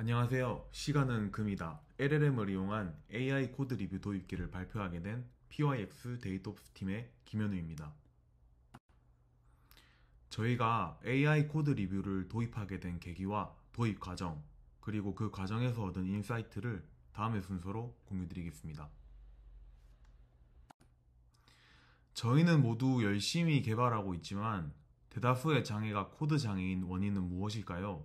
안녕하세요. 시간은 금이다. LLM을 이용한 AI 코드 리뷰 도입기를 발표하게 된 PYX 데이톱스 터 팀의 김현우입니다. 저희가 AI 코드 리뷰를 도입하게 된 계기와 도입 과정, 그리고 그 과정에서 얻은 인사이트를 다음의 순서로 공유드리겠습니다. 저희는 모두 열심히 개발하고 있지만 대다수의 장애가 코드 장애인 원인은 무엇일까요?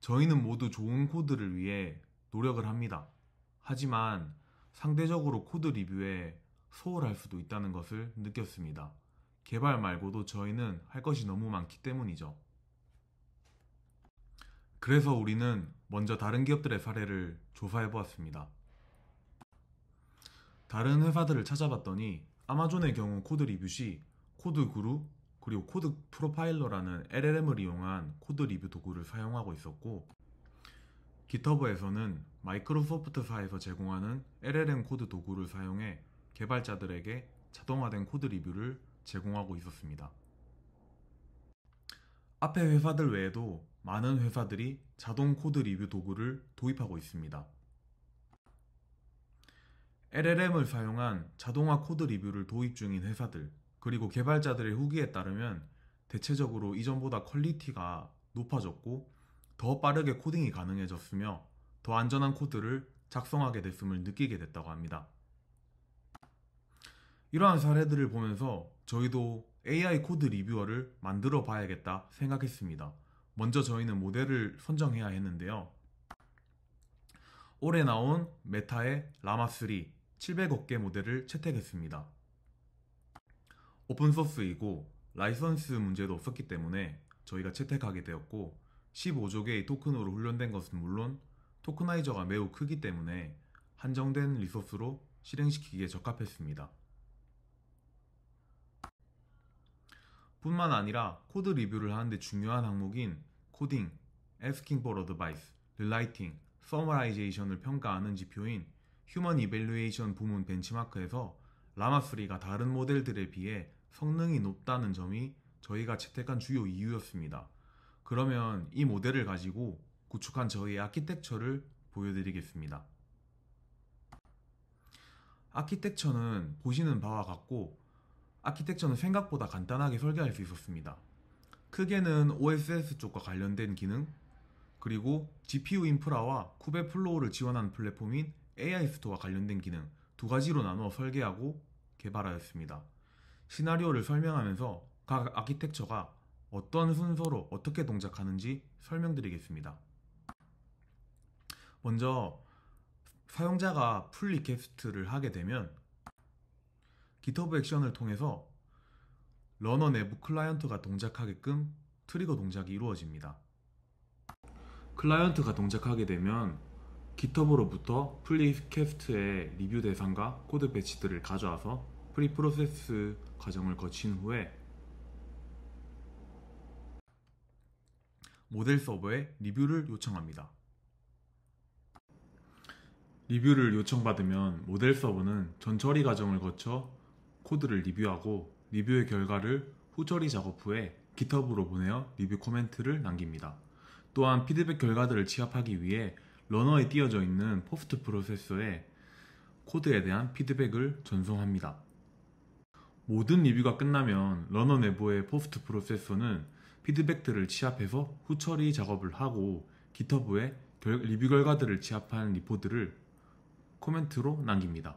저희는 모두 좋은 코드를 위해 노력을 합니다. 하지만 상대적으로 코드 리뷰에 소홀할 수도 있다는 것을 느꼈습니다. 개발 말고도 저희는 할 것이 너무 많기 때문이죠. 그래서 우리는 먼저 다른 기업들의 사례를 조사해 보았습니다. 다른 회사들을 찾아봤더니 아마존의 경우 코드 리뷰 시 코드 그룹 그리고 코드 프로파일러라는 LLM을 이용한 코드 리뷰 도구를 사용하고 있었고 g i t h u b 에서는 마이크로소프트사에서 제공하는 LLM 코드 도구를 사용해 개발자들에게 자동화된 코드 리뷰를 제공하고 있었습니다. 앞의 회사들 외에도 많은 회사들이 자동 코드 리뷰 도구를 도입하고 있습니다. LLM을 사용한 자동화 코드 리뷰를 도입 중인 회사들 그리고 개발자들의 후기에 따르면 대체적으로 이전보다 퀄리티가 높아졌고 더 빠르게 코딩이 가능해졌으며 더 안전한 코드를 작성하게 됐음을 느끼게 됐다고 합니다. 이러한 사례들을 보면서 저희도 AI 코드 리뷰어를 만들어 봐야겠다 생각했습니다. 먼저 저희는 모델을 선정해야 했는데요. 올해 나온 메타의 라마3 700억 개 모델을 채택했습니다. 오픈소스이고 라이선스 문제도 없었기 때문에 저희가 채택하게 되었고 15조 개의 토큰으로 훈련된 것은 물론 토크나이저가 매우 크기 때문에 한정된 리소스로 실행시키기에 적합했습니다. 뿐만 아니라 코드 리뷰를 하는데 중요한 항목인 코딩, asking for advice, relating, summarization을 평가하는 지표인 Human e 휴먼 이벨 t i o n 부문 벤치마크에서 라마3가 다른 모델들에 비해 성능이 높다는 점이 저희가 채택한 주요 이유였습니다. 그러면 이 모델을 가지고 구축한 저희의 아키텍처를 보여드리겠습니다. 아키텍처는 보시는 바와 같고 아키텍처는 생각보다 간단하게 설계할 수 있었습니다. 크게는 OSS 쪽과 관련된 기능, 그리고 GPU 인프라와 쿠베 플로우를 지원하는 플랫폼인 AI 스토어와 관련된 기능 두 가지로 나누어 설계하고 개발하였습니다. 시나리오를 설명하면서 각 아키텍처가 어떤 순서로 어떻게 동작하는지 설명드리겠습니다. 먼저 사용자가 풀 리퀘스트를 하게 되면 GitHub 액션을 통해서 러너 내부 클라이언트가 동작하게끔 트리거 동작이 이루어집니다. 클라이언트가 동작하게 되면 GitHub으로부터 풀리퀘스트의 리뷰 대상과 코드 배치들을 가져와서 프리프로세스 과정을 거친 후에 모델 서버에 리뷰를 요청합니다. 리뷰를 요청받으면 모델 서버는 전 처리 과정을 거쳐 코드를 리뷰하고 리뷰의 결과를 후 처리 작업 후에 GitHub으로 보내어 리뷰 코멘트를 남깁니다. 또한 피드백 결과들을 취합하기 위해 러너에 띄어져 있는 포스트 프로세서에 코드에 대한 피드백을 전송합니다. 모든 리뷰가 끝나면 러너 내부의 포스트 프로세서는 피드백들을 취합해서 후처리 작업을 하고 기터브에 리뷰 결과들을 취합한 리포드를 코멘트로 남깁니다.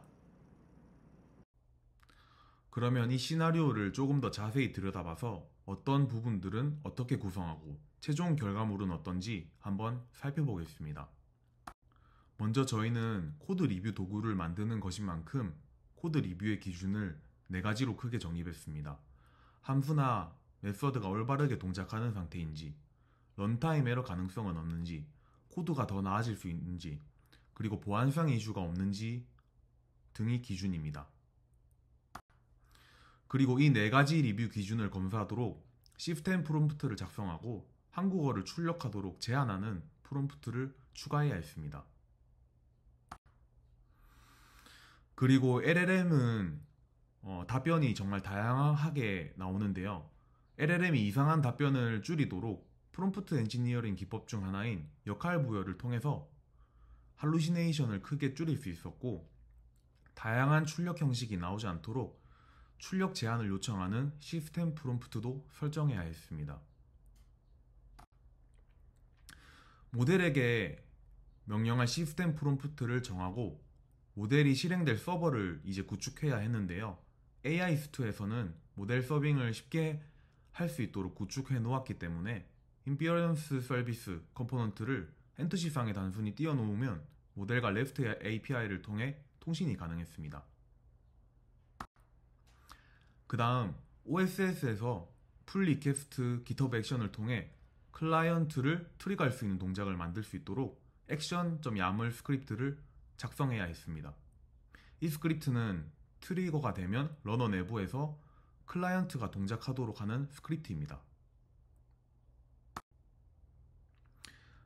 그러면 이 시나리오를 조금 더 자세히 들여다봐서 어떤 부분들은 어떻게 구성하고 최종 결과물은 어떤지 한번 살펴보겠습니다. 먼저 저희는 코드 리뷰 도구를 만드는 것인 만큼 코드 리뷰의 기준을 네 가지로 크게 정립했습니다. 함수나 메서드가 올바르게 동작하는 상태인지, 런타임 에러 가능성은 없는지, 코드가 더 나아질 수 있는지, 그리고 보안상 이슈가 없는지 등이 기준입니다. 그리고 이 네 가지 리뷰 기준을 검사하도록 시스템 프롬프트를 작성하고 한국어를 출력하도록 제한하는 프롬프트를 추가해야 했습니다. 그리고 LLM은 어, 답변이 정말 다양하게 나오는데요. LLM이 이상한 답변을 줄이도록 프롬프트 엔지니어링 기법 중 하나인 역할 부여를 통해서 할루시네이션을 크게 줄일 수 있었고 다양한 출력 형식이 나오지 않도록 출력 제한을 요청하는 시스템 프롬프트도 설정해야 했습니다. 모델에게 명령할 시스템 프롬프트를 정하고 모델이 실행될 서버를 이제 구축해야 했는데요. AI 스투에서는 모델 서빙을 쉽게 할 수 있도록 구축해 놓았기 때문에 인피어런스 서비스 컴포넌트를 엔트시상에 단순히 띄워놓으면 모델과 레프트 의 API를 통해 통신이 가능했습니다. 그 다음 OSS에서 풀 리퀘스트 GitHub 액션을 통해 클라이언트를 트리거할 수 있는 동작을 만들 수 있도록 액션.yaml 스크립트를 작성해야 했습니다. 이 스크립트는 트리거가 되면 러너 내부에서 클라이언트가 동작하도록 하는 스크립트입니다.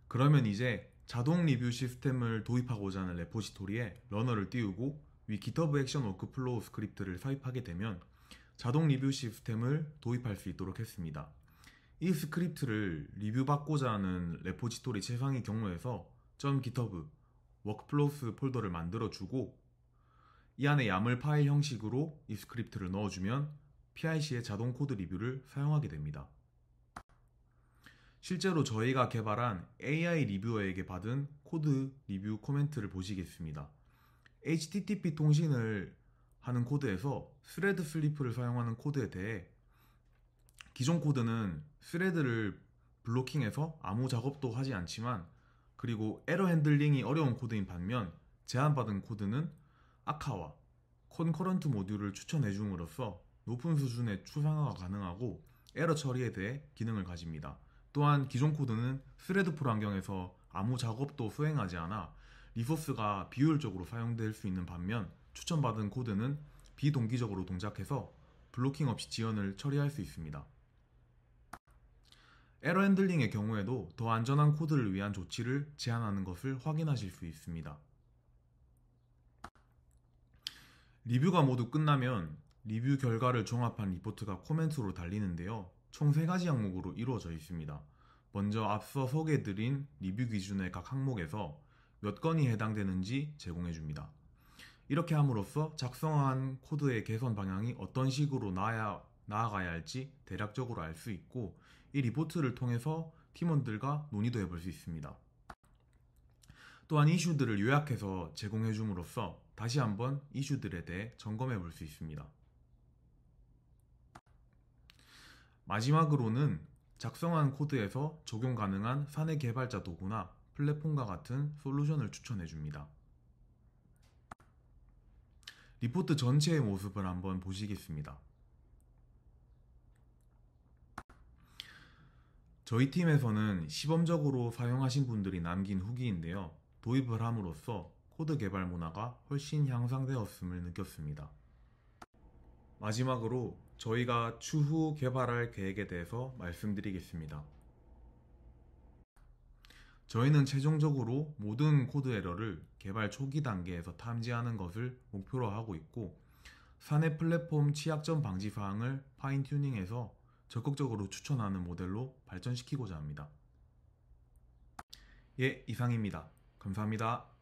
그러면 이제 자동 리뷰 시스템을 도입하고자 하는 레포지토리에 러너를 띄우고 위 기터브 액션 워크플로우 스크립트를 삽입하게 되면 자동 리뷰 시스템을 도입할 수 있도록 했습니다. 이 스크립트를 리뷰받고자 하는 레포지토리 최상의 경로에서 .github 워크플로우스 폴더를 만들어주고 이 안에 YAML 파일 형식으로 이 스크립트를 넣어주면 PIC의 자동 코드 리뷰를 사용하게 됩니다. 실제로 저희가 개발한 AI 리뷰어에게 받은 코드 리뷰 코멘트를 보시겠습니다. HTTP 통신을 하는 코드에서 스레드 슬리프를 사용하는 코드에 대해 기존 코드는 스레드를 블로킹해서 아무 작업도 하지 않지만 그리고 에러 핸들링이 어려운 코드인 반면 제한받은 코드는 아카와 콘커런트 모듈을 추천해 줌으로써 높은 수준의 추상화가 가능하고 에러 처리에 대해 기능을 가집니다. 또한 기존 코드는 스레드풀 환경에서 아무 작업도 수행하지 않아 리소스가 비효율적으로 사용될 수 있는 반면 추천받은 코드는 비동기적으로 동작해서 블로킹 없이 지연을 처리할 수 있습니다. 에러 핸들링의 경우에도 더 안전한 코드를 위한 조치를 제한하는 것을 확인하실 수 있습니다. 리뷰가 모두 끝나면 리뷰 결과를 종합한 리포트가 코멘트로 달리는데요. 총 3가지 항목으로 이루어져 있습니다. 먼저 앞서 소개해드린 리뷰 기준의 각 항목에서 몇 건이 해당되는지 제공해줍니다. 이렇게 함으로써 작성한 코드의 개선 방향이 어떤 식으로 나아야, 나아가야 할지 대략적으로 알 수 있고 이 리포트를 통해서 팀원들과 논의도 해볼 수 있습니다. 또한 이슈들을 요약해서 제공해줌으로써 다시 한번 이슈들에 대해 점검해 볼 수 있습니다. 마지막으로는 작성한 코드에서 적용 가능한 사내 개발자 도구나 플랫폼과 같은 솔루션을 추천해 줍니다. 리포트 전체의 모습을 한번 보시겠습니다. 저희 팀에서는 시범적으로 사용하신 분들이 남긴 후기인데요. 도입을 함으로써 코드 개발 문화가 훨씬 향상되었음을 느꼈습니다. 마지막으로 저희가 추후 개발할 계획에 대해서 말씀드리겠습니다. 저희는 최종적으로 모든 코드 에러를 개발 초기 단계에서 탐지하는 것을 목표로 하고 있고 사내 플랫폼 취약점 방지 사항을 파인 튜닝해서 적극적으로 추천하는 모델로 발전시키고자 합니다. 예, 이상입니다. 감사합니다.